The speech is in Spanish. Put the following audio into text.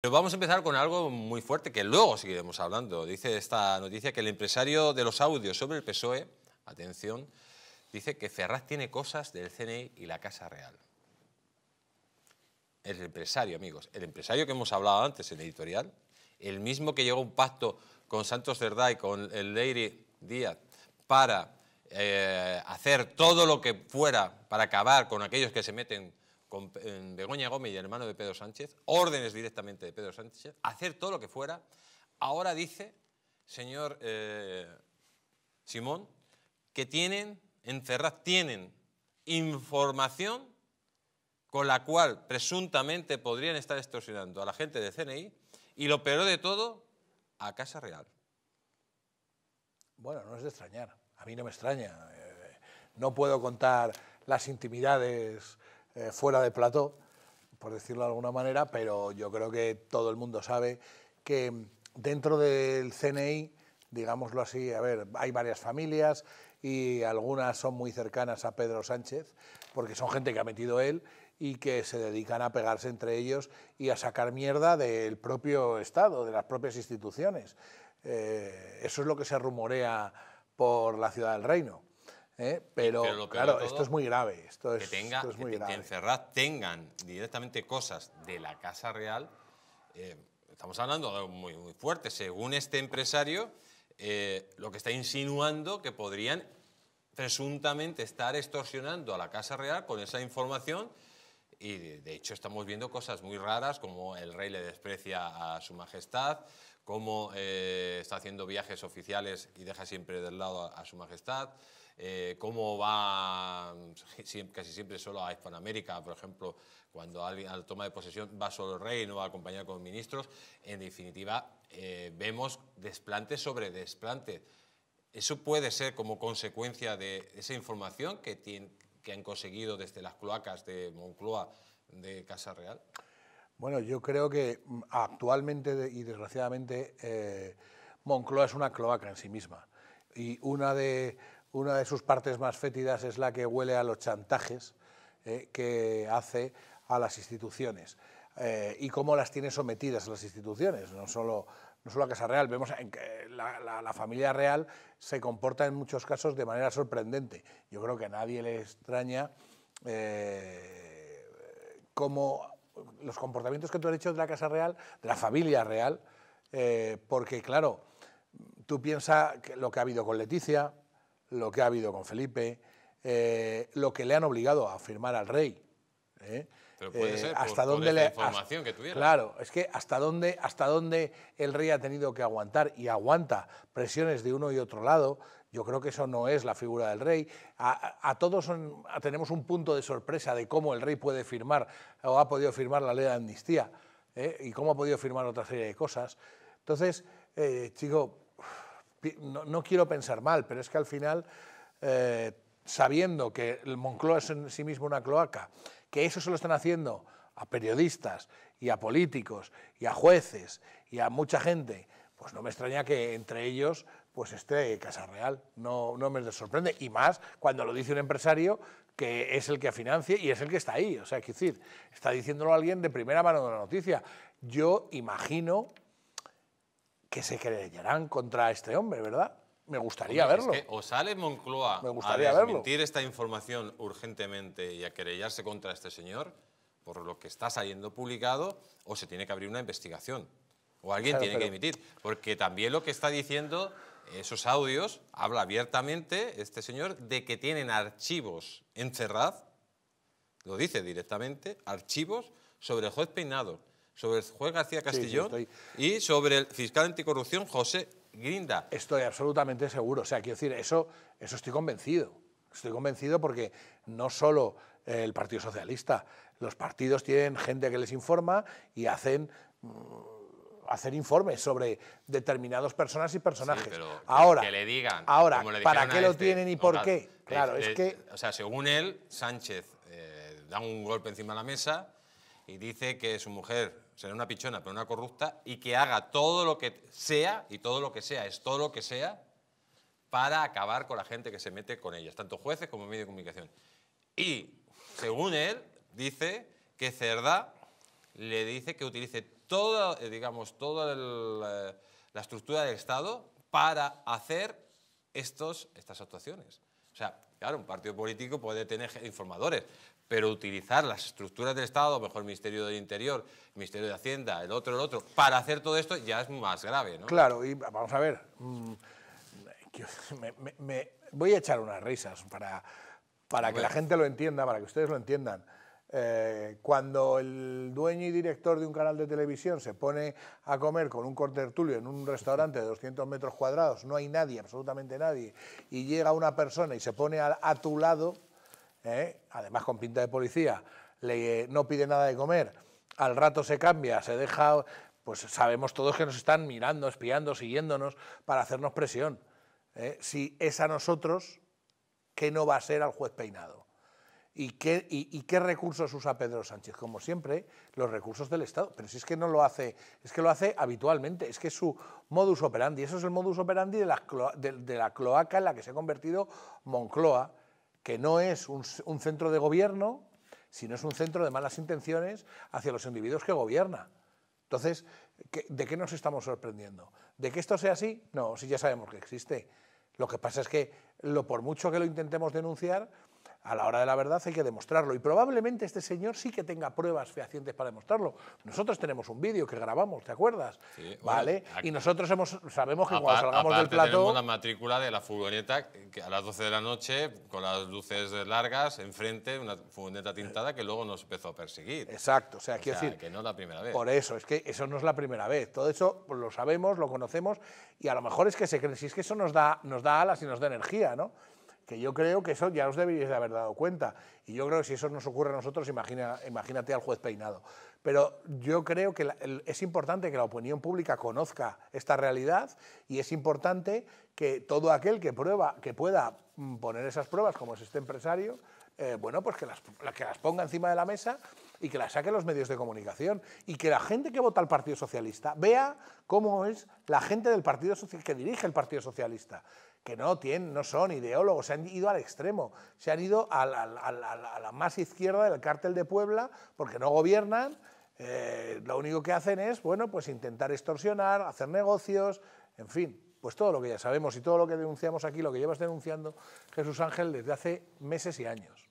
Pero vamos a empezar con algo muy fuerte que luego seguiremos hablando. Dice esta noticia que el empresario de los audios sobre el PSOE, atención, dice que Ferraz tiene cosas del CNI y la Casa Real. El empresario, amigos, el empresario que hemos hablado antes en editorial, el mismo que llegó a un pacto con Santos Cerdá y con el Leiri Díaz para eh, hacer todo lo que fuera para acabar con aquellos que se meten con Begoña Gómez y el hermano de Pedro Sánchez, órdenes directamente de Pedro Sánchez, hacer todo lo que fuera. Ahora dice, señor eh, Simón, que tienen, en tienen información con la cual presuntamente podrían estar extorsionando a la gente de CNI y lo peor de todo, a Casa Real. Bueno, no es de extrañar, a mí no me extraña. Eh, no puedo contar las intimidades eh, fuera de plató, por decirlo de alguna manera, pero yo creo que todo el mundo sabe que dentro del CNI, digámoslo así, a ver, hay varias familias y algunas son muy cercanas a Pedro Sánchez, porque son gente que ha metido él y que se dedican a pegarse entre ellos y a sacar mierda del propio Estado, de las propias instituciones. Eh, eso es lo que se rumorea por la ciudad del reino. ¿eh? pero, claro, esto es muy grave. Esto es, que tenga, muy tengan directamente cosas de la Casa Real, eh, estamos hablando de algo muy, muy fuerte. Según este empresario, eh, lo que está insinuando que podrían presuntamente estar extorsionando a la Casa Real con esa información y de hecho estamos viendo cosas muy raras como el rey le desprecia a su majestad, como está haciendo viajes oficiales y deja siempre del lado a su majestad. Eh, cómo va, casi siempre solo a Hispanoamérica, por ejemplo, cuando alguien toma de posesión va solo el rey, no va acompañado con ministros. En definitiva, eh, vemos desplante sobre desplante. Eso puede ser como consecuencia de esa información que, que han conseguido desde las cloacas de Moncloa, de Casa Real. Bueno, yo creo que mm, actualmente y desgraciadamente eh, Moncloa es una cloaca en sí misma. Y una de una de sus partes más fétidas es la que huele a los chantajes eh, que hace a las instituciones eh, y cómo las tiene sometidas a las instituciones, no solo, no solo a Casa Real. Vemos que la, familia real se comporta en muchos casos de manera sorprendente. Yo creo que a nadie le extraña eh, los comportamientos que tú has hecho de la Casa Real, de la familia real, porque claro, tú piensas lo que ha habido con Leticia, lo que ha habido con Felipe, eh, lo que le han obligado a firmar al rey. ¿eh? Pero puede eh, ser hasta dónde información que tuviera. Claro, es que hasta dónde, hasta dónde el rey ha tenido que aguantar y aguanta presiones de uno y otro lado. Yo creo que eso no es la figura del rey. A, todos tenemos un punto de sorpresa de cómo el rey puede firmar o ha podido firmar la ley de amnistía y cómo ha podido firmar otra serie de cosas. Entonces, eh, chico, no, quiero pensar mal, pero es que al final, eh, sabiendo que el Moncloa es en sí mismo una cloaca, que eso se lo están haciendo a periodistas y a políticos y a jueces y a mucha gente, pues no me extraña que entre ellos pues esté Casa Real. No, no me sorprende. Y más cuando lo dice un empresario que es el que financia y es el que está ahí. O sea, es decir, está diciéndolo alguien de primera mano de la noticia. Yo imagino que se querellarán contra este hombre, ¿verdad? Me gustaría verlo. o sale Moncloa a desmentir esta información urgentemente y a querellarse contra este señor por lo que está saliendo publicado, o se tiene que abrir una investigación. O alguien tiene que emitir. Porque también lo que está diciendo esos audios, habla abiertamente este señor de que tienen archivos encerrados. lo dice directamente, archivos sobre el juez Peinado, sobre Juez García Castillón y sobre el fiscal anticorrupción José Grinda. Estoy absolutamente seguro. O sea, quiero decir, eso, eso estoy convencido. Estoy convencido porque no solo eh, el Partido Socialista, los partidos tienen gente que les informa y hacen mm, hacer informes sobre determinados personas y personajes. pero ahora, que le digan, ahora ¿para qué lo este, tienen y por qué? Claro, es que... O sea, según él, Sánchez eh, da un golpe encima de la mesa, y dice que su mujer será una pichona, pero una corrupta, y que haga todo lo que sea, y todo lo que sea es todo lo que sea, para acabar con la gente que se mete con ellas, tanto jueces como medios de comunicación. Y, según él, dice que Cerda le dice que utilice toda, eh, digamos, toda eh, la estructura del Estado para hacer estos, estas actuaciones. O sea, claro, un partido político puede tener informadores, pero utilizar las estructuras del Estado, mejor el Ministerio del Interior, el Ministerio de Hacienda, el otro, el otro, para hacer todo esto ya es más grave, ¿no? Claro, y vamos a ver, mm, me, voy a echar unas risas para, que la gente lo entienda, para que ustedes lo entiendan. Eh, cuando el dueño y director de un canal de televisión se pone a comer con un cortertulio en un restaurante de 200 metros cuadrados, no hay nadie, absolutamente nadie, y llega una persona y se pone a, tu lado, ¿eh? además con pinta de policía, le, no pide nada de comer, al rato se cambia, se deja, pues sabemos todos que nos están mirando, espiando, siguiéndonos para hacernos presión. ¿eh? Si es a nosotros, ¿qué no va a ser al juez peinado? ¿Y qué, y, qué, recursos usa Pedro Sánchez? Como siempre, los recursos del Estado. Pero si es que no lo hace, es que lo hace habitualmente, es que es su modus operandi. Eso es el modus operandi de la, cloaca en la que se ha convertido Moncloa, que no es un, centro de gobierno, sino es un centro de malas intenciones hacia los individuos que gobierna. Entonces, ¿de qué nos estamos sorprendiendo? ¿De que esto sea así? No, si ya sabemos que existe. Lo que pasa es que lo, por mucho que lo intentemos denunciar, a la hora de la verdad hay que demostrarlo. Y probablemente este señor sí que tenga pruebas fehacientes para demostrarlo. Nosotros tenemos un vídeo que grabamos, ¿te acuerdas? Sí, vale. y nosotros hemos, sabemos que cuando salgamos del plato. Tenemos la matrícula de la furgoneta que a las 12 de la noche, con las luces largas, enfrente, una furgoneta tintada que luego nos empezó a perseguir. Exacto. O sea, quiero decir. Que no es la primera vez. Por eso, es que eso no es la primera vez. Todo eso pues, lo sabemos, lo conocemos y a lo mejor es que se creen. Si es que eso nos da, nos da alas y nos da energía, ¿no? que yo creo que eso ya os deberíais de haber dado cuenta. Y yo creo que si eso nos ocurre a nosotros, imagínate al juez peinado. Pero yo creo que es importante que la opinión pública conozca esta realidad y es importante que todo aquel que, prueba, que pueda mm, poner esas pruebas, como es este empresario, eh, bueno, pues que las, ponga encima de la mesa y que las saquen los medios de comunicación y que la gente que vota al Partido Socialista vea cómo es la gente del Partido Socialista que dirige el Partido Socialista que no, tienen, no son ideólogos, se han ido al extremo, se han ido a la, más izquierda del cártel de Puebla porque no gobiernan, eh, lo único que hacen es, bueno, pues intentar extorsionar, hacer negocios, en fin, pues todo lo que ya sabemos y todo lo que denunciamos aquí, lo que llevas denunciando Jesús Ángel desde hace meses y años.